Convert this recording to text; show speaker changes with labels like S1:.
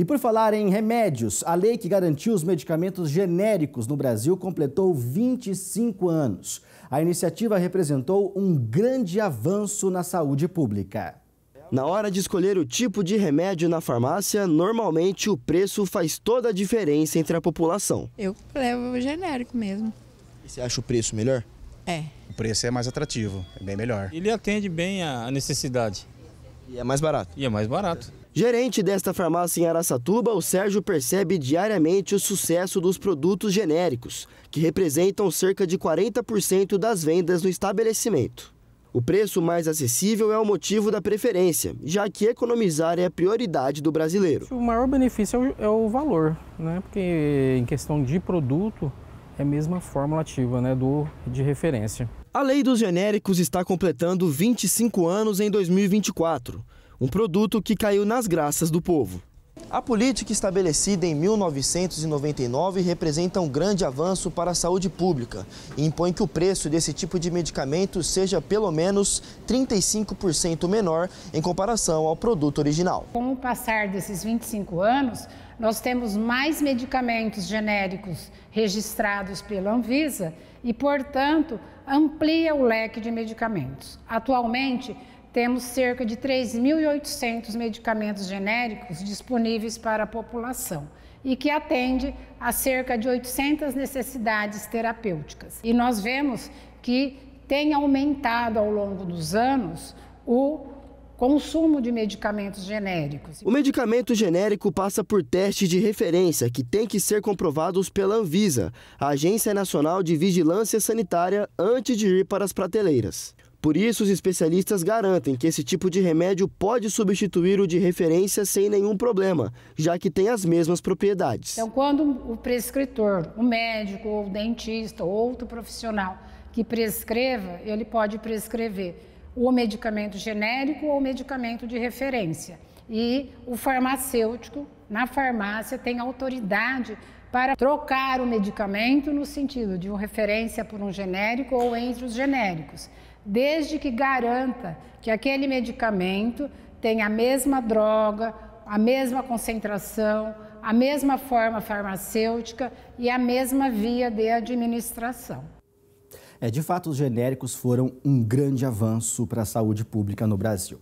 S1: E por falar em remédios, a lei que garantiu os medicamentos genéricos no Brasil completou 25 anos. A iniciativa representou um grande avanço na saúde pública. Na hora de escolher o tipo de remédio na farmácia, normalmente o preço faz toda a diferença entre a população.
S2: Eu levo o genérico mesmo.
S1: E você acha o preço melhor? É. O preço é mais atrativo, é bem melhor. Ele atende bem a necessidade. E é mais barato? E é mais barato. Gerente desta farmácia em Araçatuba, o Sérgio percebe diariamente o sucesso dos produtos genéricos, que representam cerca de 40% das vendas no estabelecimento. O preço mais acessível é o motivo da preferência, já que economizar é a prioridade do brasileiro. O maior benefício é o é valor, né? porque em questão de produto é a mesma fórmula ativa né? do, de referência. A lei dos genéricos está completando 25 anos em 2024 um produto que caiu nas graças do povo. A política estabelecida em 1999 representa um grande avanço para a saúde pública e impõe que o preço desse tipo de medicamento seja pelo menos 35% menor em comparação ao produto original.
S2: Com o passar desses 25 anos, nós temos mais medicamentos genéricos registrados pela Anvisa e, portanto, amplia o leque de medicamentos. Atualmente, temos cerca de 3.800 medicamentos genéricos disponíveis para a população e que atende a cerca de 800 necessidades terapêuticas. E nós vemos que tem aumentado ao longo dos anos o consumo de medicamentos genéricos.
S1: O medicamento genérico passa por testes de referência que têm que ser comprovados pela Anvisa, a Agência Nacional de Vigilância Sanitária, antes de ir para as prateleiras. Por isso, os especialistas garantem que esse tipo de remédio pode substituir o de referência sem nenhum problema, já que tem as mesmas propriedades. Então,
S2: quando o prescritor, o médico, ou o dentista, ou outro profissional que prescreva, ele pode prescrever o medicamento genérico ou o medicamento de referência. E o farmacêutico, na farmácia, tem autoridade para trocar o medicamento no sentido de uma referência por um genérico ou entre os genéricos desde que garanta que aquele medicamento tem a mesma droga, a mesma concentração, a mesma forma farmacêutica e a mesma via de
S1: administração. É, de fato, os genéricos foram um grande avanço para a saúde pública no Brasil.